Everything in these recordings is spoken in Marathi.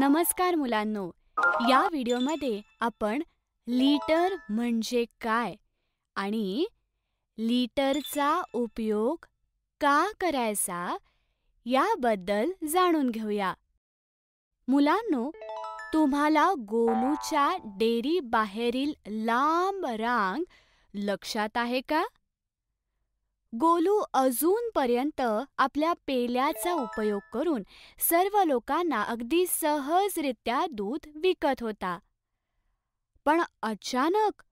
नमस्कार मुलांनो या व्हिडिओमध्ये आपण लीटर म्हणजे काय आणि लीटरचा उपयोग का करायचा याबद्दल जाणून घेऊया मुलांनो तुम्हाला गोलूच्या डेरी बाहेरील लांब रांग लक्षात आहे का गोलू अजूनपर्यंत आपल्या पेल्याचा उपयोग करून सर्व लोकांना अगदी सहजरित्या दूध विकत होता पण अचानक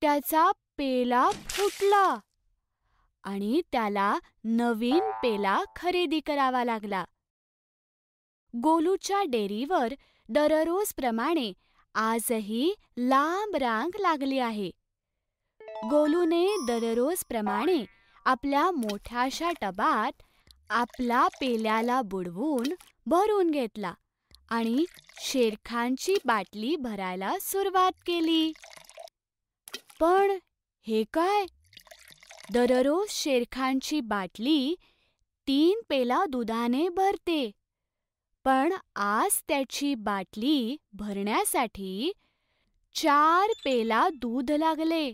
त्याचा पेला फुटला आणि त्याला नवीन पेला खरेदी करावा लागला गोलूच्या डेरीवर दररोजप्रमाणे आजही लांब रांग लागली आहे गोलूने दररोजप्रमाणे आपल्या मोठ्याशा टबात आपला पेल्याला बुडवून भरून घेतला आणि शेरखानची बाटली भरायला सुरुवात केली पण हे काय दररोज शेरखानची बाटली तीन पेला दुधाने भरते पण आज त्याची बाटली भरण्यासाठी चार पेला दूध लागले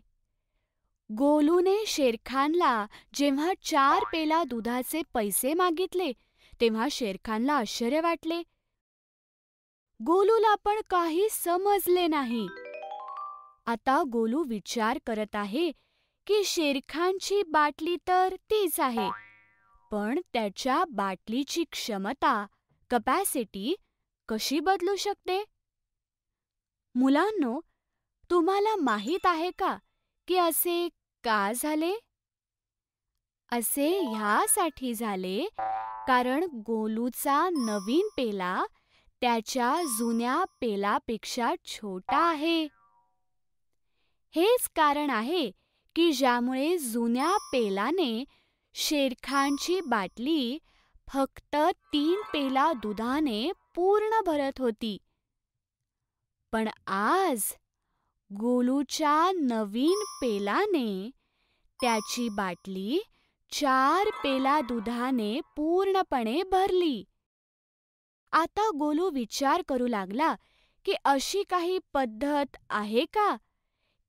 गोलूने शेरखानला जेव्हा चार पेला दुधाचे पैसे मागितले तेव्हा शेरखानला आश्चर्य वाटले गोलूला पण काही समजले नाही आता गोलू विचार करत आहे की शेरखानची बाटली तर तीच आहे पण त्याच्या बाटलीची क्षमता कपॅसिटी कशी बदलू शकते मुलांनो तुम्हाला माहीत आहे का की असे का झाले असे ह्यासाठी झाले कारण गोलूचा नवीन पेला त्याच्या जुन्या पेलापेक्षा छोटा आहे हेच कारण आहे की ज्यामुळे जुन्या पेलाने शेरखानची बाटली फक्त तीन पेला दुधाने पूर्ण भरत होती पण आज गोलूच्या नवीन पेलाने त्याची बाटली चार पेला दुधाने पूर्णपणे भरली आता गोलू विचार करू लागला की अशी काही पद्धत आहे का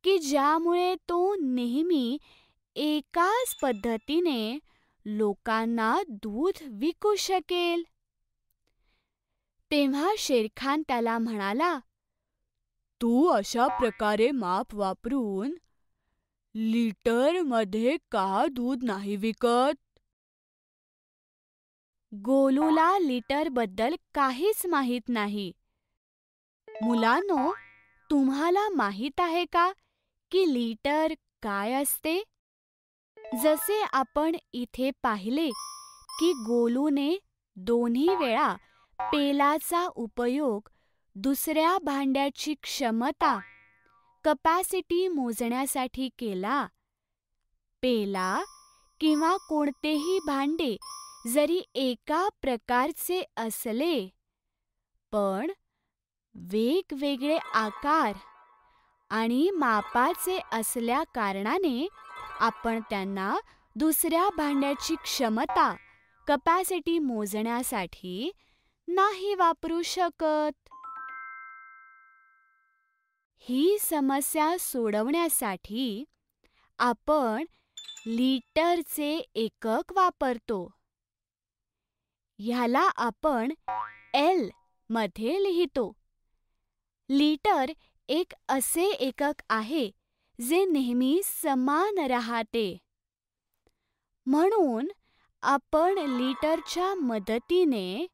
की ज्यामुळे तो नेहमी एकाच पद्धतीने लोकांना दूध विकू शकेल तेव्हा शेरखान त्याला म्हणाला तू अशा प्रकारे माप वापरून मध्ये का दूध नाही विकत गोलूला बद्दल काहीच माहीत नाही मुलानो तुम्हाला माहीत आहे का की लिटर काय असते जसे आपण इथे पाहिले की गोलूने दोन्ही वेळा पेलाचा उपयोग दुसऱ्या भांड्याची क्षमता कपॅसिटी मोजण्यासाठी केला पेला किंवा कोणतेही भांडे जरी एका प्रकारचे असले पण वेगवेगळे आकार आणि मापाचे असल्या कारणाने आपण त्यांना दुसऱ्या भांड्याची क्षमता कपॅसिटी मोजण्यासाठी नाही वापरू शकत ही समस्या सोडवण्यासाठी आपण लिटरचे एकक वापरतो ह्याला आपण एल मध्ये लिहितो लिटर एक असे एकक आहे जे नेहमी समान राहते म्हणून आपण लिटरच्या मदतीने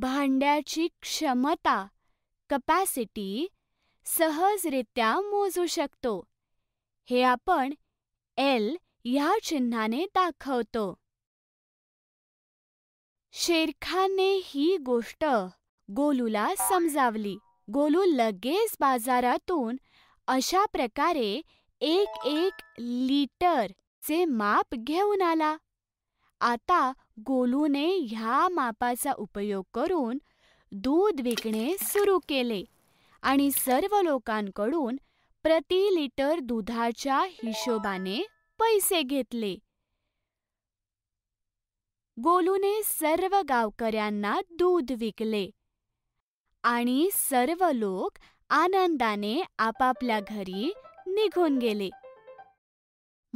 भांड्याची क्षमता कपॅसिटी सहजरित्या मोजू शकतो हे आपण एल ह्या चिन्हाने दाखवतो शेरखाने ही गोष्ट गोलूला समजावली गोलू लगेच बाजारातून अशा प्रकारे एक एक लिटर चे माप घेऊन आला आता गोलूने ह्या मापाचा उपयोग करून दूध विकणे सुरू केले आणि सर्व लोकांकडून प्रति लिटर दुधाच्या हिशोबाने पैसे घेतले गोलूने सर्व गावकऱ्यांना दूध विकले आणि सर्व लोक आनंदाने आपापल्या घरी निघून गेले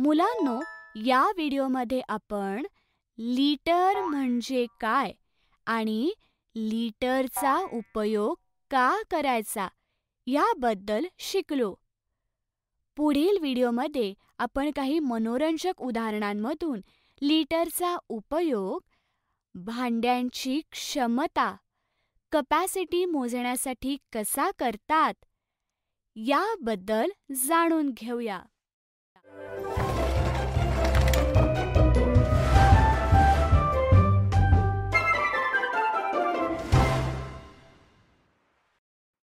मुलांनो या व्हिडिओमध्ये आपण लिटर म्हणजे काय आणि लिटरचा उपयोग का करायचा याबद्दल शिकलो पुढील व्हिडिओमध्ये आपण काही मनोरंजक उदाहरणांमधून लीटरचा उपयोग भांड्यांची क्षमता कपॅसिटी मोजण्यासाठी कसा करतात याबद्दल जाणून घेऊया